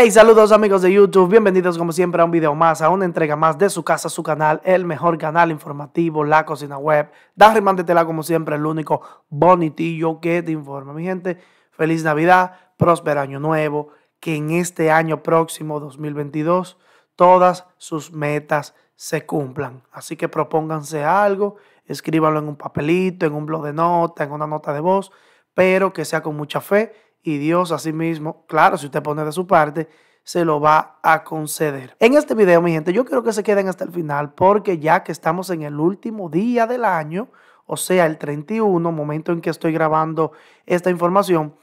Hey, saludos amigos de YouTube, bienvenidos como siempre a un video más, a una entrega más de su casa, su canal, el mejor canal informativo, la cocina web. Darry Mantetela como siempre, el único bonitillo que te informa. Mi gente, feliz Navidad, próspero año nuevo, que en este año próximo 2022 todas sus metas se cumplan. Así que propónganse algo, escríbanlo en un papelito, en un blog de nota, en una nota de voz, pero que sea con mucha fe y Dios mismo, claro, si usted pone de su parte, se lo va a conceder. En este video, mi gente, yo quiero que se queden hasta el final porque ya que estamos en el último día del año, o sea, el 31, momento en que estoy grabando esta información,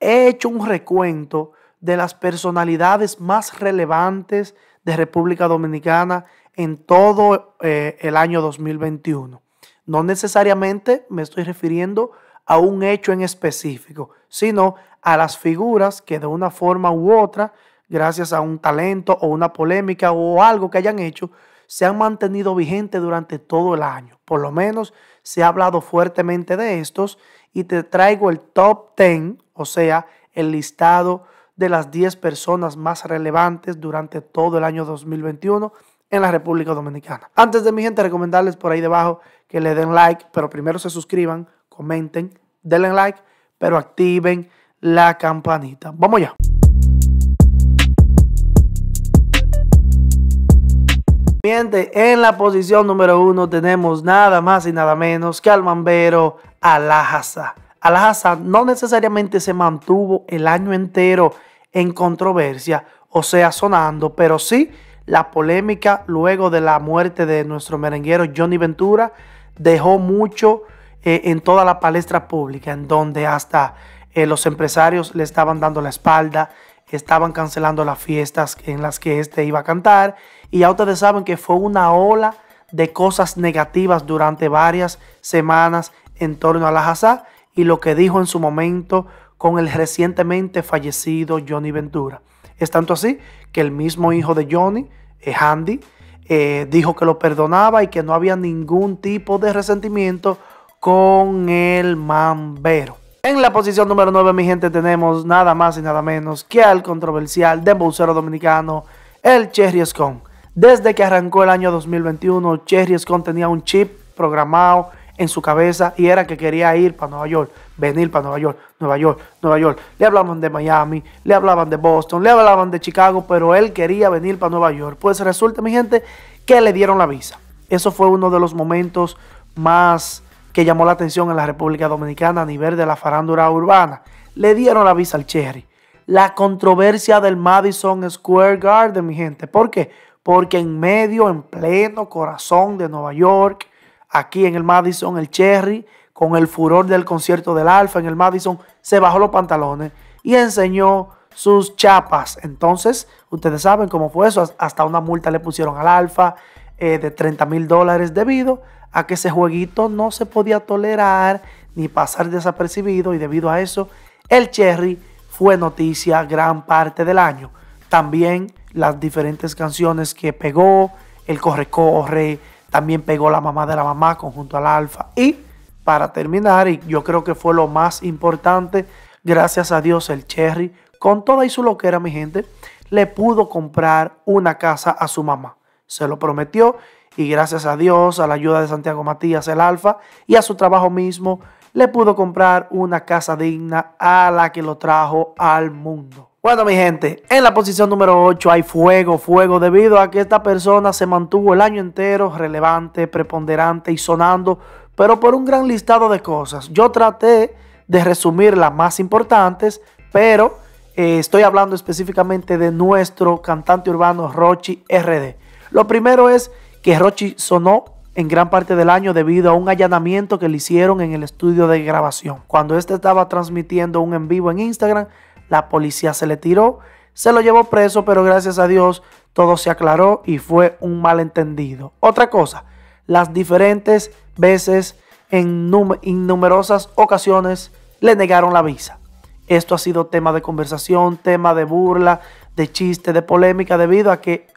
he hecho un recuento de las personalidades más relevantes de República Dominicana en todo eh, el año 2021. No necesariamente me estoy refiriendo a un hecho en específico, sino a las figuras que de una forma u otra, gracias a un talento o una polémica o algo que hayan hecho, se han mantenido vigentes durante todo el año. Por lo menos se ha hablado fuertemente de estos y te traigo el top 10, o sea, el listado de las 10 personas más relevantes durante todo el año 2021 en la República Dominicana. Antes de mi gente recomendarles por ahí debajo que le den like, pero primero se suscriban, comenten, denle like pero activen la campanita. Vamos ya. en la posición número uno tenemos nada más y nada menos que al mambero Alajaza. Alajaza no necesariamente se mantuvo el año entero en controversia, o sea, sonando, pero sí la polémica luego de la muerte de nuestro merenguero Johnny Ventura dejó mucho eh, en toda la palestra pública, en donde hasta eh, los empresarios le estaban dando la espalda, estaban cancelando las fiestas en las que este iba a cantar. Y ya ustedes saben que fue una ola de cosas negativas durante varias semanas en torno a la Hazá y lo que dijo en su momento con el recientemente fallecido Johnny Ventura. Es tanto así que el mismo hijo de Johnny, Handy, eh, dijo que lo perdonaba y que no había ningún tipo de resentimiento con el Mambero. En la posición número 9, mi gente, tenemos nada más y nada menos que al controversial bolsero dominicano, el Cherry Scone. Desde que arrancó el año 2021, Cherry Scone tenía un chip programado en su cabeza y era que quería ir para Nueva York, venir para Nueva York, Nueva York, Nueva York. Le hablaban de Miami, le hablaban de Boston, le hablaban de Chicago, pero él quería venir para Nueva York. Pues resulta, mi gente, que le dieron la visa. Eso fue uno de los momentos más que llamó la atención en la República Dominicana a nivel de la farándula urbana. Le dieron la visa al Cherry. La controversia del Madison Square Garden, mi gente. ¿Por qué? Porque en medio, en pleno corazón de Nueva York, aquí en el Madison, el Cherry, con el furor del concierto del Alfa en el Madison, se bajó los pantalones y enseñó sus chapas. Entonces, ustedes saben cómo fue eso. Hasta una multa le pusieron al Alfa. Eh, de 30 mil dólares debido a que ese jueguito no se podía tolerar ni pasar desapercibido y debido a eso el Cherry fue noticia gran parte del año. También las diferentes canciones que pegó, el Corre Corre, también pegó La Mamá de la Mamá conjunto al Alfa. Y para terminar, y yo creo que fue lo más importante, gracias a Dios el Cherry, con toda y su loquera, mi gente, le pudo comprar una casa a su mamá se lo prometió y gracias a Dios, a la ayuda de Santiago Matías, el Alfa, y a su trabajo mismo, le pudo comprar una casa digna a la que lo trajo al mundo. Bueno, mi gente, en la posición número 8 hay fuego, fuego, debido a que esta persona se mantuvo el año entero relevante, preponderante y sonando, pero por un gran listado de cosas. Yo traté de resumir las más importantes, pero eh, estoy hablando específicamente de nuestro cantante urbano Rochi RD. Lo primero es que Rochi sonó en gran parte del año debido a un allanamiento que le hicieron en el estudio de grabación. Cuando este estaba transmitiendo un en vivo en Instagram, la policía se le tiró, se lo llevó preso, pero gracias a Dios todo se aclaró y fue un malentendido. Otra cosa, las diferentes veces en numerosas ocasiones le negaron la visa. Esto ha sido tema de conversación, tema de burla, de chiste, de polémica, debido a que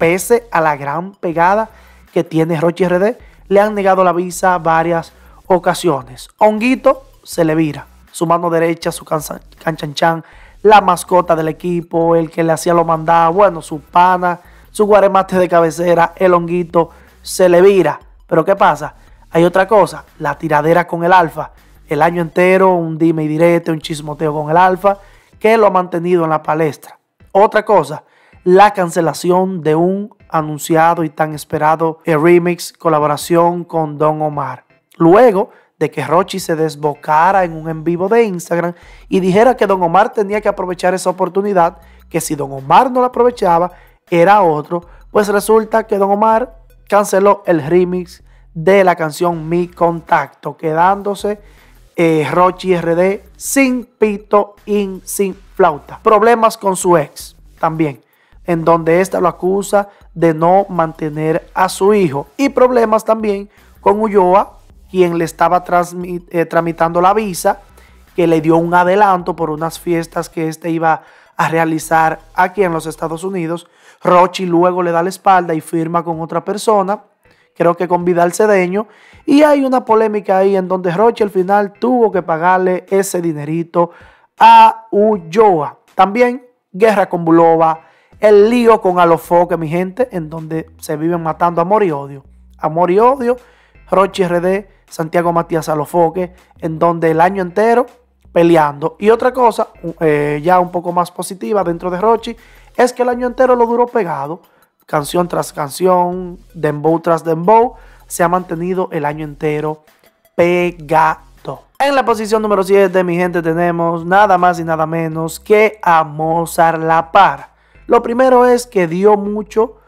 pese a la gran pegada que tiene Roche RD, le han negado la visa varias ocasiones. Honguito se le vira, su mano derecha, su canchanchan, la mascota del equipo, el que le hacía lo mandaba, bueno, su pana, su guaremate de cabecera, el honguito se le vira. Pero ¿qué pasa? Hay otra cosa, la tiradera con el alfa. El año entero, un dime y direte, un chismoteo con el alfa, que lo ha mantenido en la palestra. Otra cosa, la cancelación de un anunciado y tan esperado eh, remix colaboración con Don Omar. Luego de que Rochi se desbocara en un en vivo de Instagram y dijera que Don Omar tenía que aprovechar esa oportunidad, que si Don Omar no la aprovechaba, era otro, pues resulta que Don Omar canceló el remix de la canción Mi Contacto, quedándose eh, Rochi RD sin pito y sin flauta. Problemas con su ex también en donde ésta lo acusa de no mantener a su hijo. Y problemas también con Ulloa, quien le estaba eh, tramitando la visa, que le dio un adelanto por unas fiestas que éste iba a realizar aquí en los Estados Unidos. Rochi luego le da la espalda y firma con otra persona, creo que con Vidal Cedeño. Y hay una polémica ahí en donde Rochi al final tuvo que pagarle ese dinerito a Ulloa. También guerra con Bulova, el lío con Alofoque, mi gente, en donde se viven matando amor y odio. Amor y odio, Rochi RD, Santiago Matías Alofoque, en donde el año entero peleando. Y otra cosa, eh, ya un poco más positiva dentro de Rochi, es que el año entero lo duró pegado, canción tras canción, dembow tras dembow, se ha mantenido el año entero pegado. En la posición número 7, mi gente, tenemos nada más y nada menos que a Mozart La Par. Lo primero es que dio mucho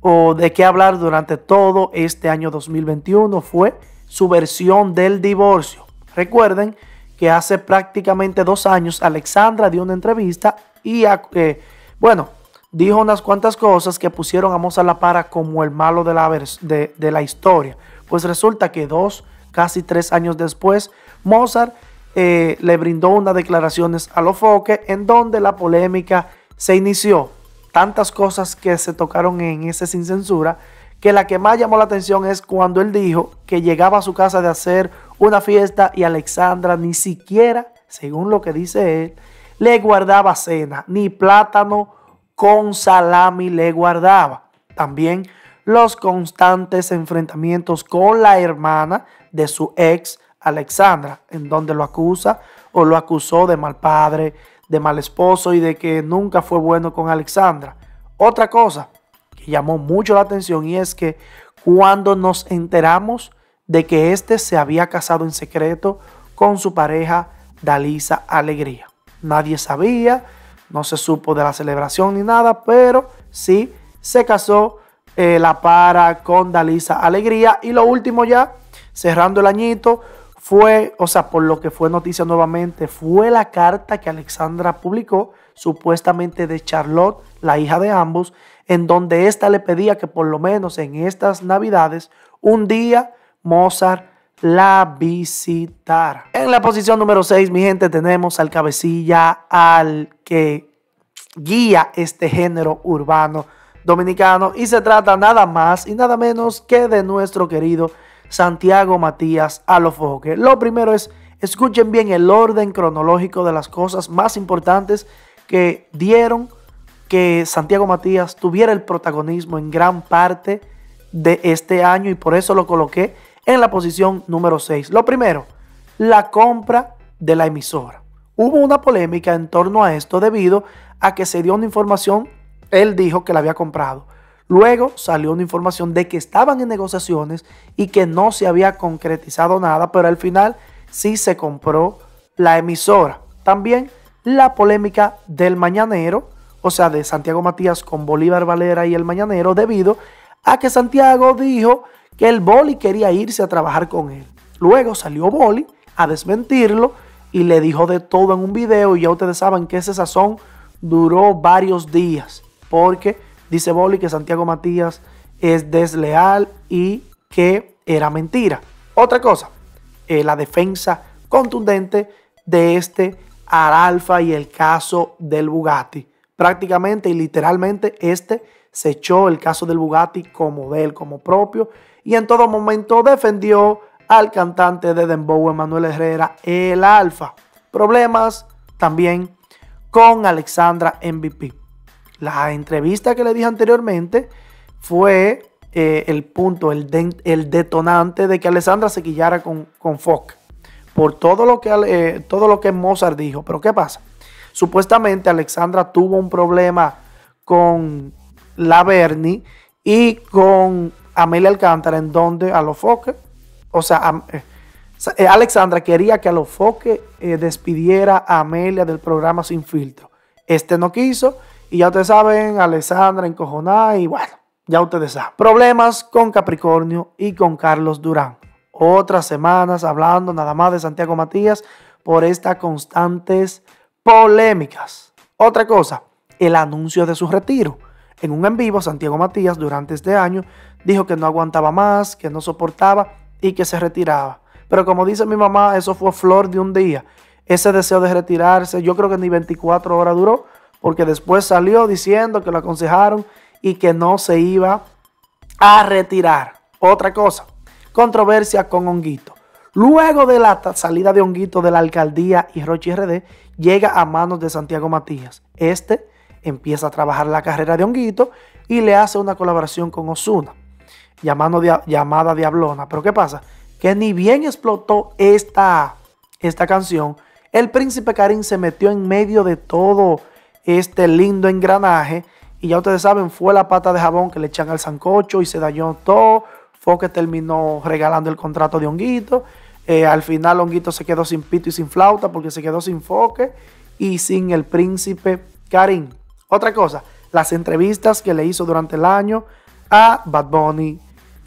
o de qué hablar durante todo este año 2021 fue su versión del divorcio. Recuerden que hace prácticamente dos años Alexandra dio una entrevista y, eh, bueno, dijo unas cuantas cosas que pusieron a Mozart La Para como el malo de la, historia. Pues resulta que dos, casi tres años después, Mozart eh, le brindó unas declaraciones a Lofoque en donde la polémica se inició tantas cosas que se tocaron en ese sin censura, que la que más llamó la atención es cuando él dijo que llegaba a su casa de hacer una fiesta y Alexandra ni siquiera, según lo que dice él, le guardaba cena, ni plátano con salami le guardaba. También los constantes enfrentamientos con la hermana de su ex Alexandra, en donde lo acusa o lo acusó de mal padre, de mal esposo y de que nunca fue bueno con Alexandra. Otra cosa que llamó mucho la atención y es que cuando nos enteramos de que éste se había casado en secreto con su pareja Dalisa Alegría. Nadie sabía, no se supo de la celebración ni nada, pero sí se casó eh, la para con Dalisa Alegría. Y lo último ya, cerrando el añito, fue, o sea, por lo que fue noticia nuevamente, fue la carta que Alexandra publicó, supuestamente de Charlotte, la hija de ambos, en donde ésta le pedía que por lo menos en estas navidades, un día Mozart la visitara. En la posición número 6, mi gente, tenemos al cabecilla, al que guía este género urbano dominicano. Y se trata nada más y nada menos que de nuestro querido Santiago Matías Alofoque. Lo primero es, escuchen bien el orden cronológico de las cosas más importantes que dieron que Santiago Matías tuviera el protagonismo en gran parte de este año y por eso lo coloqué en la posición número 6. Lo primero, la compra de la emisora. Hubo una polémica en torno a esto debido a que se dio una información, él dijo que la había comprado Luego salió una información de que estaban en negociaciones y que no se había concretizado nada, pero al final sí se compró la emisora. También la polémica del mañanero, o sea, de Santiago Matías con Bolívar Valera y el mañanero, debido a que Santiago dijo que el Boli quería irse a trabajar con él. Luego salió Boli a desmentirlo y le dijo de todo en un video y ya ustedes saben que ese sazón duró varios días porque Dice Boli que Santiago Matías es desleal y que era mentira. Otra cosa, eh, la defensa contundente de este Alfa y el caso del Bugatti. Prácticamente y literalmente este se echó el caso del Bugatti como de él, como propio, y en todo momento defendió al cantante de Dembow, Emanuel Herrera, el Alfa. Problemas también con Alexandra MVP. La entrevista que le dije anteriormente fue eh, el punto, el, detonante de que Alexandra se quillara con, con por todo lo, que, eh, todo lo que Mozart dijo. Pero ¿qué pasa? Supuestamente Alexandra tuvo un problema con la Bernie y con Amelia Alcántara en donde a los Foque, o sea, eh, Alexandra quería que a los Fox despidiera a Amelia del programa Sin Filtro. Este no quiso y ya ustedes saben, Alessandra encojonada y bueno, ya ustedes saben. Problemas con Capricornio y con Carlos Durán. Otras semanas hablando nada más de Santiago Matías por estas constantes polémicas. Otra cosa, el anuncio de su retiro. En un en vivo, Santiago Matías durante este año dijo que no aguantaba más, que no soportaba y que se retiraba. Pero como dice mi mamá, eso fue flor de un día. Ese deseo de retirarse, yo creo que ni 24 horas duró porque después salió diciendo que lo aconsejaron y que no se iba a retirar. Otra cosa, controversia con Honguito. Luego de la salida de Honguito de la alcaldía y Rochi RD, llega a manos de Santiago Matías. Este empieza a trabajar la carrera de Honguito y le hace una colaboración con Osuna, llamada, Diablona. Pero ¿qué pasa? Que ni bien explotó esta canción, el príncipe Karim se metió en medio de todo este lindo engranaje. Y ya ustedes saben, fue la pata de jabón que le echan al sancocho y se dañó todo. Fue que terminó regalando el contrato de Honguito. Eh, al final Honguito se quedó sin pito y sin flauta porque se quedó sin foque y sin el príncipe Karim. Otra cosa, las entrevistas que le hizo durante el año a Bad Bunny,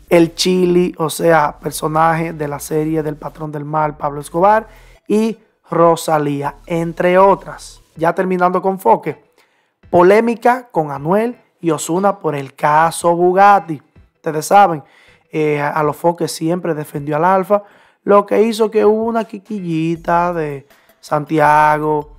el Chili, o sea, personaje de la serie del Patrón del Mal, Pablo Escobar, y Rosalía, entre otras ya terminando con Foque, polémica con Anuel y Osuna por el caso Bugatti. Ustedes saben, eh, a los Foque siempre defendió al Alfa, lo que hizo que hubo una quiquillita de Santiago,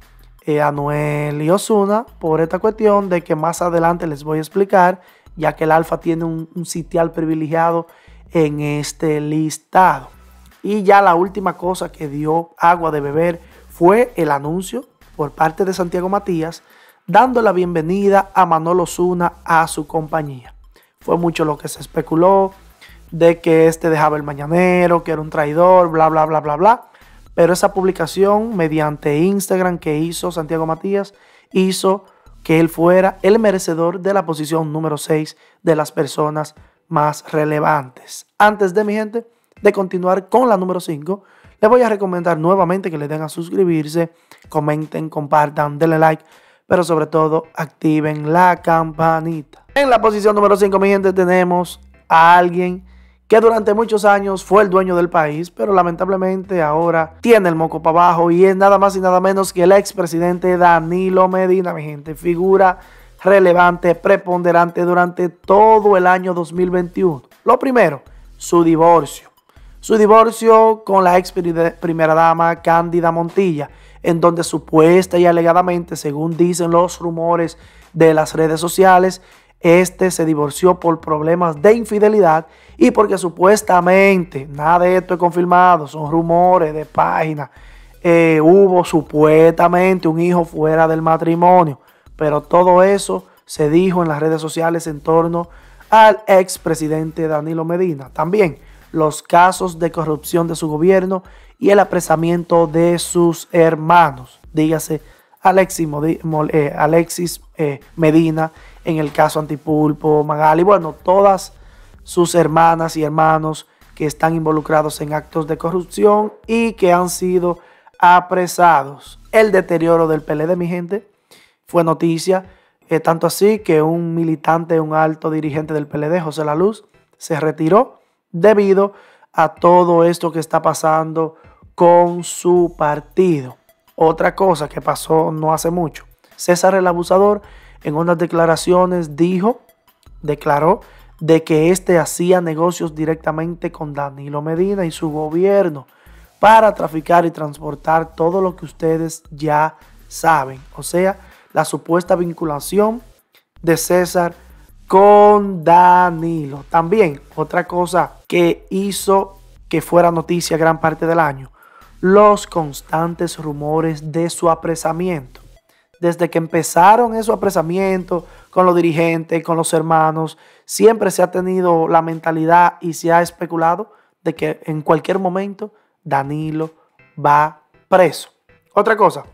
eh, Anuel y Osuna por esta cuestión de que más adelante les voy a explicar, ya que el Alfa tiene un, un sitial privilegiado en este listado. Y ya la última cosa que dio agua de beber fue el anuncio por parte de Santiago Matías, dando la bienvenida a Manolo Zuna a su compañía. Fue mucho lo que se especuló de que este dejaba el mañanero, que era un traidor, bla, bla, bla, bla, bla. Pero esa publicación mediante Instagram que hizo Santiago Matías hizo que él fuera el merecedor de la posición número 6 de las personas más relevantes. Antes de mi gente, de continuar con la número 5, les voy a recomendar nuevamente que le den a suscribirse, comenten, compartan, denle like, pero sobre todo activen la campanita. En la posición número 5, mi gente, tenemos a alguien que durante muchos años fue el dueño del país, pero lamentablemente ahora tiene el moco para abajo y es nada más y nada menos que el expresidente Danilo Medina, mi gente, figura relevante, preponderante durante todo el año 2021. Lo primero, su divorcio su divorcio con la ex primera dama Cándida Montilla, en donde supuesta y alegadamente, según dicen los rumores de las redes sociales, este se divorció por problemas de infidelidad y porque supuestamente, nada de esto es confirmado, son rumores de página, eh, hubo supuestamente un hijo fuera del matrimonio, pero todo eso se dijo en las redes sociales en torno al expresidente Danilo Medina. También los casos de corrupción de su gobierno y el apresamiento de sus hermanos, dígase Alexis, eh, eh, Medina en el caso Antipulpo, Magali, bueno, todas sus hermanas y hermanos que están involucrados en actos de corrupción y que han sido apresados. El deterioro del PLD, mi gente, fue noticia, eh, tanto así que un militante, un alto dirigente del PLD, José La Luz, se retiró debido a todo esto que está pasando con su partido. Otra cosa que pasó no hace mucho. César el abusador en unas declaraciones dijo, declaró de que éste hacía negocios directamente con Danilo Medina y su gobierno para traficar y transportar todo lo que ustedes ya saben. O sea, la supuesta vinculación de César con Danilo. También otra cosa que hizo que fuera noticia gran parte del año, los constantes rumores de su apresamiento. Desde que empezaron esos apresamientos con los dirigentes, con los hermanos, siempre se ha tenido la mentalidad y se ha especulado de que en cualquier momento Danilo va preso. Otra cosa,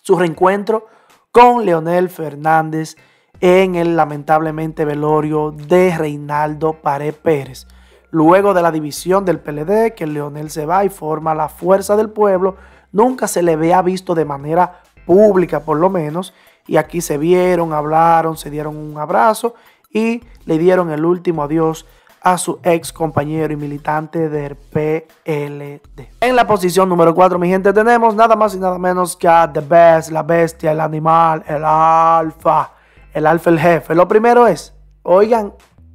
su reencuentro con Leonel Fernández en el lamentablemente velorio de Reinaldo Pared Pérez. Luego de la división del PLD, que Leonel se va y forma la fuerza del pueblo, nunca se le había visto de manera pública por lo menos, y aquí se vieron, hablaron, se dieron un abrazo y le dieron el último adiós a su ex compañero y militante del PLD. En la posición número 4, mi gente, tenemos nada más y nada menos que a The Best, la bestia, el animal, el alfa el alfa, el jefe. Lo primero es, oigan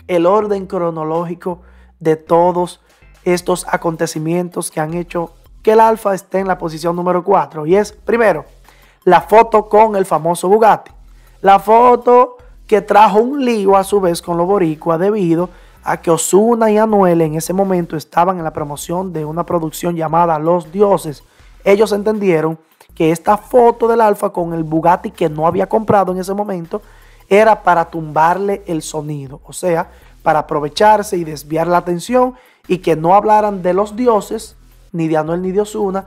el orden cronológico de todos estos acontecimientos que han hecho que el alfa esté en la posición número 4. Y es, primero, la foto con el famoso Bugatti. La foto que trajo un lío a su vez con los Boricua debido a que Osuna y Anuel en ese momento estaban en la promoción de una producción llamada Los Dioses. Ellos entendieron que esta foto del Alfa con el Bugatti que no había comprado en ese momento era para tumbarle el sonido, o sea, para aprovecharse y desviar la atención y que no hablaran de los dioses, ni de Anuel ni de Osuna,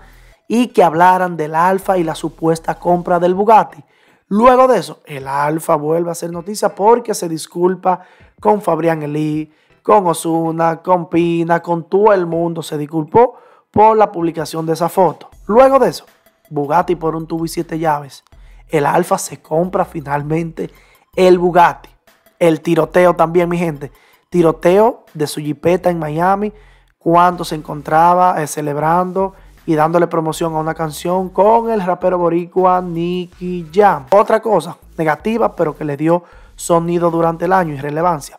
y que hablaran del Alfa y la supuesta compra del Bugatti. Luego de eso, el Alfa vuelve a ser noticia porque se disculpa con Fabrián Elí, con Osuna, con Pina, con todo el mundo. Se disculpó por la publicación de esa foto. Luego de eso, Bugatti por un tubo y siete llaves. El Alfa se compra finalmente el Bugatti, el tiroteo también, mi gente. Tiroteo de su jipeta en Miami, cuando se encontraba eh, celebrando y dándole promoción a una canción con el rapero boricua Nicky Jam. Otra cosa negativa, pero que le dio sonido durante el año y relevancia.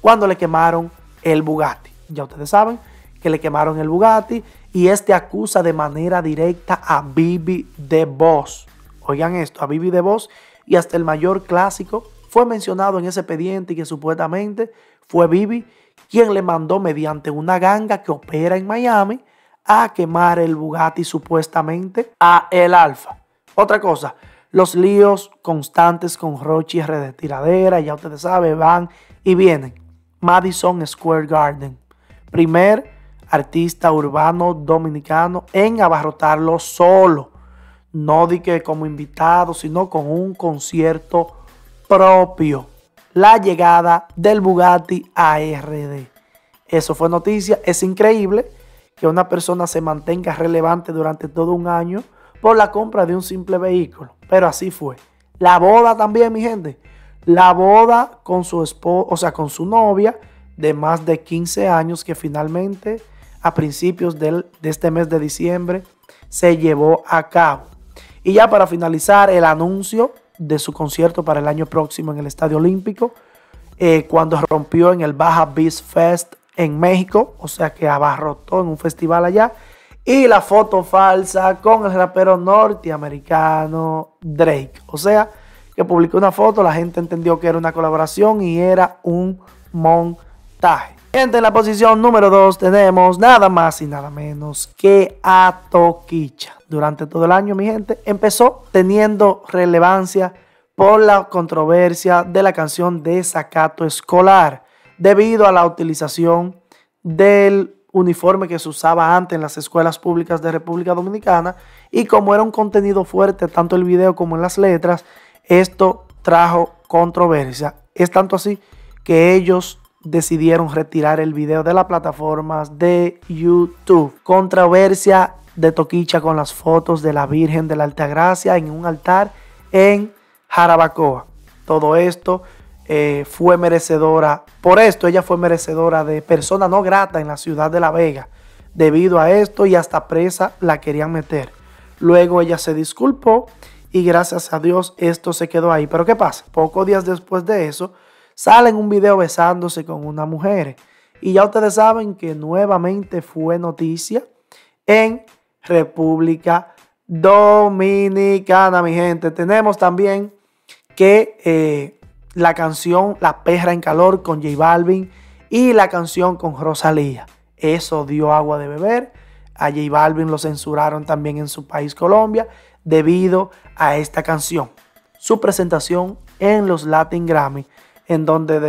Cuando le quemaron el Bugatti. Ya ustedes saben que le quemaron el Bugatti y este acusa de manera directa a Bibi de Boss. Oigan esto, a Bibi de Boss y hasta el mayor clásico fue mencionado en ese expediente que supuestamente fue Bibi quien le mandó mediante una ganga que opera en Miami a quemar el Bugatti supuestamente a el Alfa. Otra cosa, los líos constantes con Rochi de tiradera, ya ustedes saben, van y vienen. Madison Square Garden, primer artista urbano dominicano en abarrotarlo solo, no di que como invitado, sino con un concierto propio la llegada del Bugatti ARD. Eso fue noticia. Es increíble que una persona se mantenga relevante durante todo un año por la compra de un simple vehículo. Pero así fue. La boda también, mi gente. La boda con su esposo, o sea, con su novia de más de 15 años que finalmente a principios de este mes de diciembre se llevó a cabo. Y ya para finalizar, el anuncio de su concierto para el año próximo en el Estadio Olímpico, eh, cuando rompió en el Baja Beast Fest en México, o sea que abarrotó en un festival allá, y la foto falsa con el rapero norteamericano Drake, o sea que publicó una foto, la gente entendió que era una colaboración y era un montaje en la posición número 2 tenemos nada más y nada menos que a Durante todo el año, mi gente, empezó teniendo relevancia por la controversia de la canción de Zacato Escolar, debido a la utilización del uniforme que se usaba antes en las escuelas públicas de República Dominicana y como era un contenido fuerte tanto el video como en las letras, esto trajo controversia. Es tanto así que ellos decidieron retirar el video de las plataformas de YouTube. Controversia de Toquicha con las fotos de la Virgen de la Altagracia en un altar en Jarabacoa. Todo esto eh, fue merecedora, por esto ella fue merecedora de persona no grata en la ciudad de La Vega. Debido a esto y hasta presa la querían meter. Luego ella se disculpó y gracias a Dios esto se quedó ahí. Pero ¿qué pasa? Pocos días después de eso, salen un video besándose con una mujer. Y ya ustedes saben que nuevamente fue noticia en República Dominicana, mi gente. Tenemos también que eh, la canción La perra en calor con J Balvin y la canción con Rosalía. Eso dio agua de beber. A J Balvin lo censuraron también en su país Colombia debido a esta canción. Su presentación en los Latin Grammy en donde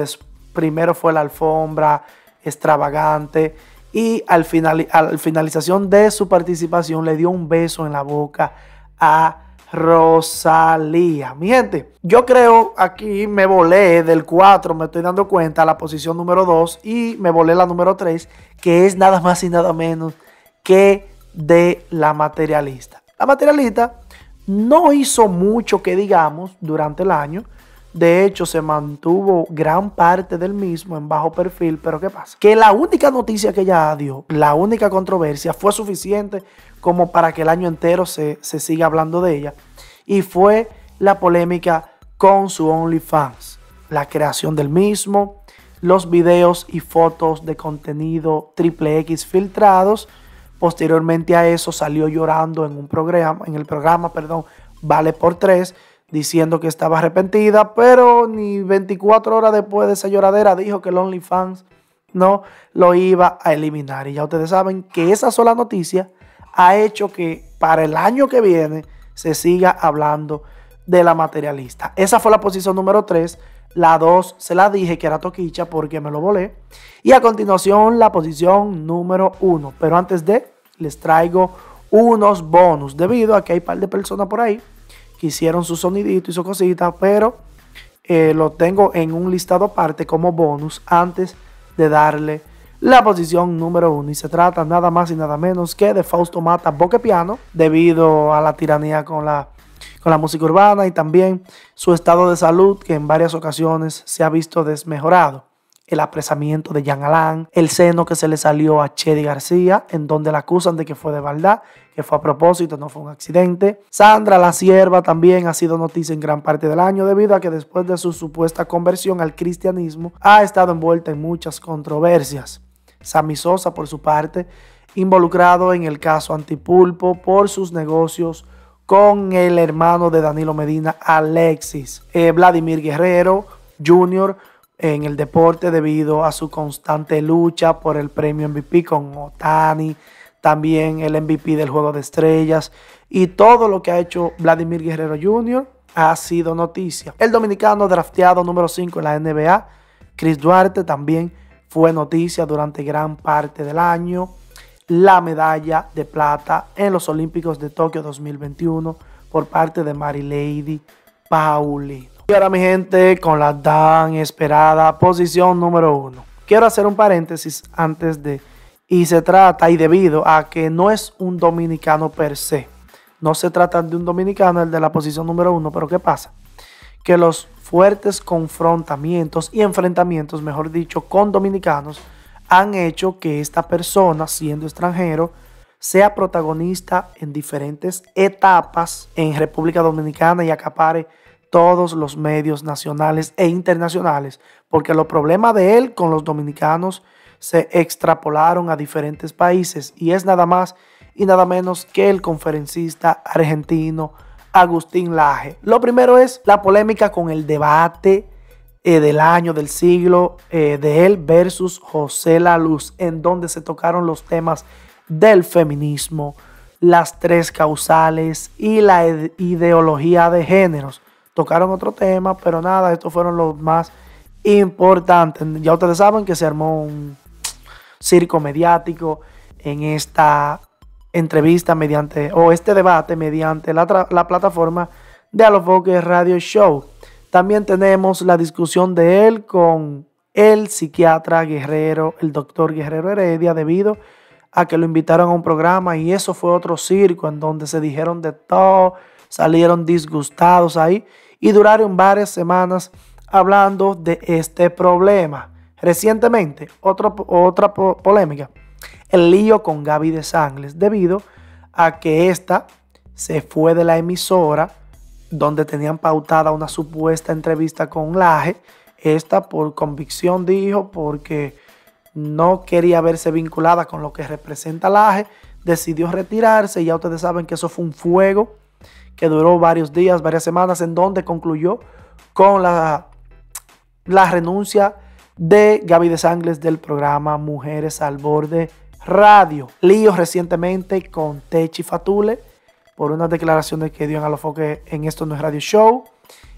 primero fue la alfombra extravagante y al final, finalización de su participación le dio un beso en la boca a Rosalía. Mi gente, yo creo aquí me volé del 4, me estoy dando cuenta, la posición número 2 y me volé la número 3, que es nada más y nada menos que de la materialista. La materialista no hizo mucho que digamos durante el año, de hecho, se mantuvo gran parte del mismo en bajo perfil, pero ¿qué pasa? Que la única noticia que ella dio, la única controversia, fue suficiente como para que el año entero se, siga hablando de ella. Y fue la polémica con su OnlyFans, la creación del mismo, los videos y fotos de contenido triple X filtrados. Posteriormente a eso salió llorando en un programa, en el programa, perdón, Vale por Tres diciendo que estaba arrepentida, pero ni 24 horas después de esa lloradera dijo que el OnlyFans no lo iba a eliminar. Y ya ustedes saben que esa sola noticia ha hecho que para el año que viene se siga hablando de la materialista. Esa fue la posición número 3. La 2 se la dije que era Toquicha porque me lo volé. Y a continuación la posición número 1. Pero antes de, les traigo unos bonus debido a que hay un par de personas por ahí hicieron su sonidito y su cosita, pero eh, lo tengo en un listado aparte como bonus antes de darle la posición número uno. Y se trata nada más y nada menos que de Fausto Mata Piano debido a la tiranía con la, con la música urbana y también su estado de salud, que en varias ocasiones se ha visto desmejorado. El apresamiento de Jean Alán, el seno que se le salió a Chedi García, en donde la acusan de que fue de verdad, que fue a propósito, no fue un accidente. Sandra, la sierva, también ha sido noticia en gran parte del año debido a que después de su supuesta conversión al cristianismo ha estado envuelta en muchas controversias. Sammy Sosa, por su parte, involucrado en el caso Antipulpo por sus negocios con el hermano de Danilo Medina, Alexis. Eh, Vladimir Guerrero Jr. en el deporte debido a su constante lucha por el premio MVP con Otani también el MVP del Juego de Estrellas y todo lo que ha hecho Vladimir Guerrero Jr. ha sido noticia. El dominicano drafteado número 5 en la NBA, Chris Duarte, también fue noticia durante gran parte del año. La medalla de plata en los Olímpicos de Tokio 2021 por parte de Mary Lady Paulino. Y ahora mi gente con la tan esperada posición número 1. Quiero hacer un paréntesis antes de y se trata, y debido a que no es un dominicano per se, no se trata de un dominicano, el de la posición número uno, pero ¿qué pasa? Que los fuertes confrontamientos y enfrentamientos, mejor dicho, con dominicanos, han hecho que esta persona, siendo extranjero, sea protagonista en diferentes etapas en República Dominicana y acapare todos los medios nacionales e internacionales, porque los problemas de él con los dominicanos se extrapolaron a diferentes países y es nada más y nada menos que el conferencista argentino Agustín Laje. Lo primero es la polémica con el debate eh, del año, del siglo, eh, de él versus José La Luz, en donde se tocaron los temas del feminismo, las tres causales y la ideología de géneros. Tocaron otro tema, pero nada, estos fueron los más importantes. Ya ustedes saben que se armó un circo mediático en esta entrevista mediante o este debate mediante la, la plataforma de Alofoque Radio Show. También tenemos la discusión de él con el psiquiatra guerrero, el doctor Guerrero Heredia, debido a que lo invitaron a un programa y eso fue otro circo en donde se dijeron de todo, salieron disgustados ahí y duraron varias semanas hablando de este problema. Recientemente, otra polémica, el lío con Gaby de Sangles, debido a que esta se fue de la emisora donde tenían pautada una supuesta entrevista con Laje. Esta por convicción dijo, porque no quería verse vinculada con lo que representa Laje, decidió retirarse ya ustedes saben que eso fue un fuego que duró varios días, varias semanas, en donde concluyó con la, la renuncia de Gaby de Sangles del programa Mujeres al Borde Radio. Lío recientemente con Techi Fatule por unas declaraciones que dio en Alofoque en Esto No es Radio Show.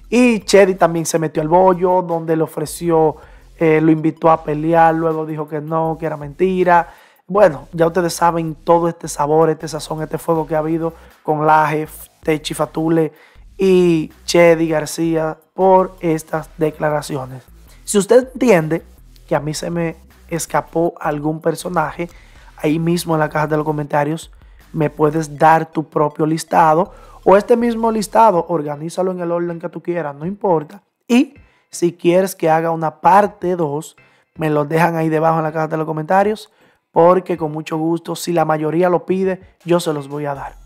Y Chedi también se metió al bollo, donde le ofreció, eh, lo invitó a pelear, luego dijo que no, que era mentira. Bueno, ya ustedes saben todo este sabor, este sazón, este fuego que ha habido con Laje, Techi Fatule y Chedi García por estas declaraciones. Si usted entiende que a mí se me escapó algún personaje, ahí mismo en la caja de los comentarios me puedes dar tu propio listado o este mismo listado, organízalo en el orden que tú quieras, no importa. Y si quieres que haga una parte 2, me lo dejan ahí debajo en la caja de los comentarios, porque con mucho gusto, si la mayoría lo pide, yo se los voy a dar.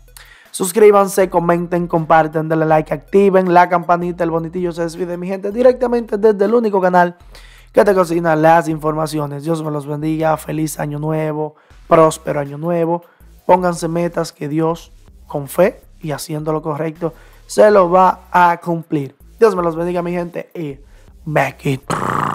Suscríbanse, comenten, comparten, denle like, activen la campanita, el bonitillo se despide, mi gente, directamente desde el único canal que te cocina las informaciones. Dios me los bendiga, feliz año nuevo, próspero año nuevo. Pónganse metas que Dios, con fe y haciendo lo correcto, se lo va a cumplir. Dios me los bendiga, mi gente, y back it.